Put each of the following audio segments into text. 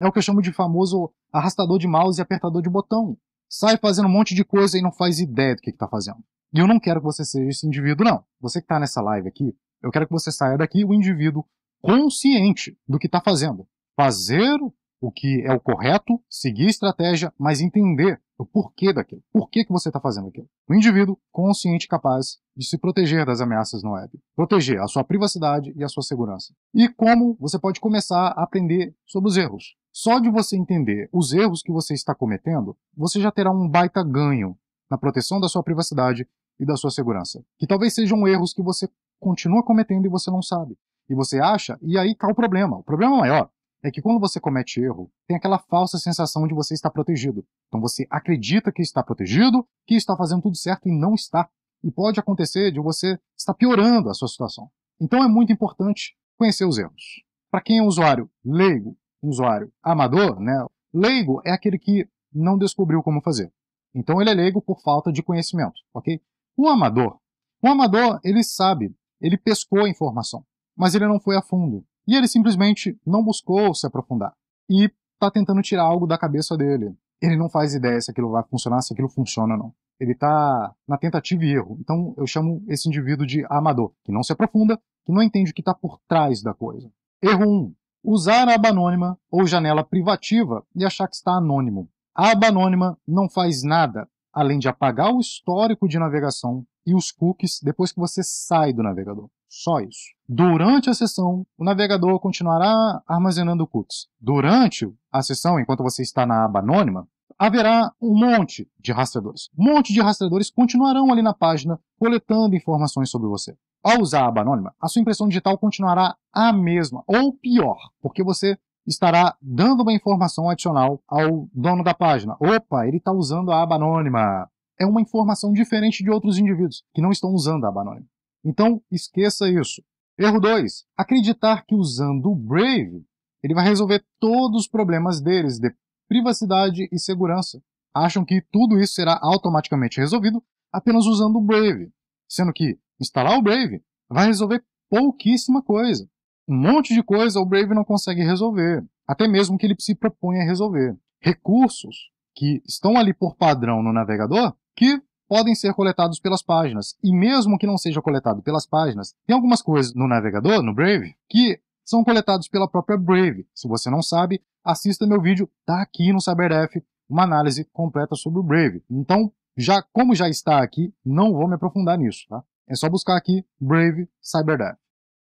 É o que eu chamo de famoso arrastador de mouse e apertador de botão. Sai fazendo um monte de coisa e não faz ideia do que está fazendo. E eu não quero que você seja esse indivíduo, não. Você que está nessa live aqui, eu quero que você saia daqui o indivíduo consciente do que está fazendo. Fazer o que é o correto, seguir a estratégia, mas entender o porquê daquilo. Por que, que você está fazendo aquilo? O indivíduo consciente capaz de se proteger das ameaças no web. Proteger a sua privacidade e a sua segurança. E como você pode começar a aprender sobre os erros. Só de você entender os erros que você está cometendo, você já terá um baita ganho na proteção da sua privacidade e da sua segurança. Que talvez sejam erros que você continua cometendo e você não sabe. E você acha, e aí está o problema. O problema maior é que quando você comete erro, tem aquela falsa sensação de você estar protegido. Então você acredita que está protegido, que está fazendo tudo certo e não está. E pode acontecer de você estar piorando a sua situação. Então é muito importante conhecer os erros. Para quem é usuário leigo, um usuário amador, né, leigo é aquele que não descobriu como fazer. Então ele é leigo por falta de conhecimento, ok? O amador, o amador, ele sabe, ele pescou a informação, mas ele não foi a fundo. E ele simplesmente não buscou se aprofundar. E está tentando tirar algo da cabeça dele. Ele não faz ideia se aquilo vai funcionar, se aquilo funciona ou não. Ele está na tentativa e erro. Então eu chamo esse indivíduo de amador, que não se aprofunda, que não entende o que está por trás da coisa. Erro 1. Um, usar a aba anônima ou janela privativa e achar que está anônimo. A aba anônima não faz nada além de apagar o histórico de navegação e os cookies depois que você sai do navegador. Só isso. Durante a sessão, o navegador continuará armazenando cookies. Durante a sessão, enquanto você está na aba anônima, haverá um monte de rastreadores. Um monte de rastreadores continuarão ali na página coletando informações sobre você. Ao usar a aba anônima, a sua impressão digital continuará a mesma, ou pior, porque você estará dando uma informação adicional ao dono da página. Opa, ele está usando a aba anônima. É uma informação diferente de outros indivíduos que não estão usando a aba anônima. Então, esqueça isso. Erro 2. Acreditar que usando o Brave, ele vai resolver todos os problemas deles de privacidade e segurança. Acham que tudo isso será automaticamente resolvido apenas usando o Brave, sendo que Instalar o Brave vai resolver pouquíssima coisa. Um monte de coisa o Brave não consegue resolver, até mesmo que ele se propõe a resolver. Recursos que estão ali por padrão no navegador que podem ser coletados pelas páginas. E mesmo que não seja coletado pelas páginas, tem algumas coisas no navegador, no Brave, que são coletados pela própria Brave. Se você não sabe, assista meu vídeo, tá aqui no SaberF, uma análise completa sobre o Brave. Então, já como já está aqui, não vou me aprofundar nisso, tá? É só buscar aqui Brave CyberDev.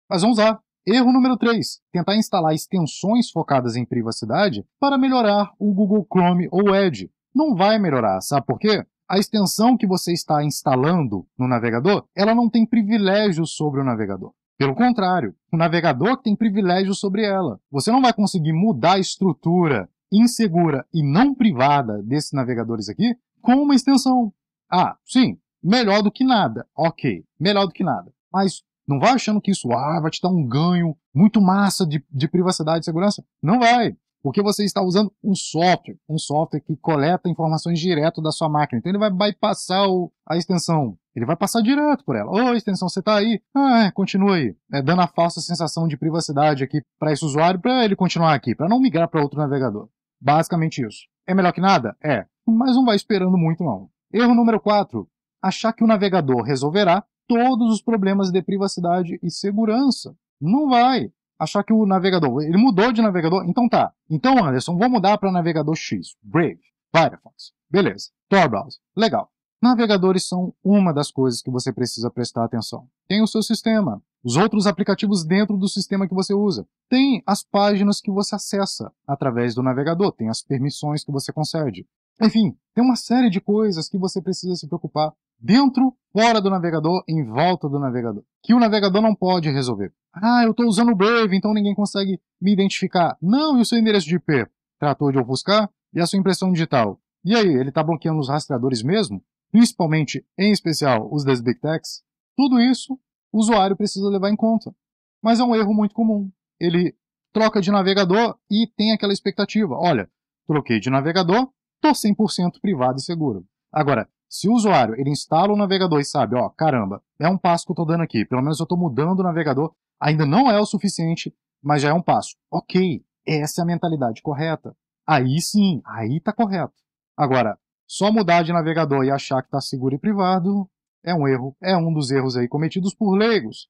Mas vamos lá. Erro número 3. Tentar instalar extensões focadas em privacidade para melhorar o Google Chrome ou Edge. Não vai melhorar, sabe por quê? A extensão que você está instalando no navegador, ela não tem privilégio sobre o navegador. Pelo contrário, o navegador tem privilégio sobre ela. Você não vai conseguir mudar a estrutura insegura e não privada desses navegadores aqui com uma extensão. Ah, sim, melhor do que nada. Ok, melhor do que nada. Mas não vai achando que isso ah, vai te dar um ganho muito massa de, de privacidade e segurança. Não vai. Porque você está usando um software, um software que coleta informações direto da sua máquina. Então ele vai bypassar o, a extensão. Ele vai passar direto por ela. Ô, oh, extensão, você está aí? Ah, é, continua aí. É, dando a falsa sensação de privacidade aqui para esse usuário, para ele continuar aqui, para não migrar para outro navegador. Basicamente isso. É melhor que nada? É. Mas não vai esperando muito, não. Erro número 4 achar que o navegador resolverá todos os problemas de privacidade e segurança. Não vai. Achar que o navegador. Ele mudou de navegador? Então tá. Então, Anderson, vou mudar para navegador X. Brave. Firefox. Beleza. Tor Browser. Legal. Navegadores são uma das coisas que você precisa prestar atenção. Tem o seu sistema, os outros aplicativos dentro do sistema que você usa, tem as páginas que você acessa através do navegador, tem as permissões que você concede. Enfim, tem uma série de coisas que você precisa se preocupar dentro, fora do navegador, em volta do navegador, que o navegador não pode resolver. Ah, eu estou usando o Brave, então ninguém consegue me identificar. Não, e o seu endereço de IP? Tratou de ofuscar? E a sua impressão digital? E aí, ele está bloqueando os rastreadores mesmo? Principalmente, em especial, os das Big Techs? Tudo isso o usuário precisa levar em conta. Mas é um erro muito comum. Ele troca de navegador e tem aquela expectativa. Olha, troquei de navegador, estou 100% privado e seguro. Agora, se o usuário ele instala o navegador e sabe, ó, caramba, é um passo que eu estou dando aqui, pelo menos eu estou mudando o navegador, ainda não é o suficiente, mas já é um passo. Ok, essa é a mentalidade correta. Aí sim, aí está correto. Agora, só mudar de navegador e achar que está seguro e privado é um erro, é um dos erros aí cometidos por leigos.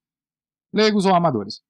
Leigos ou amadores.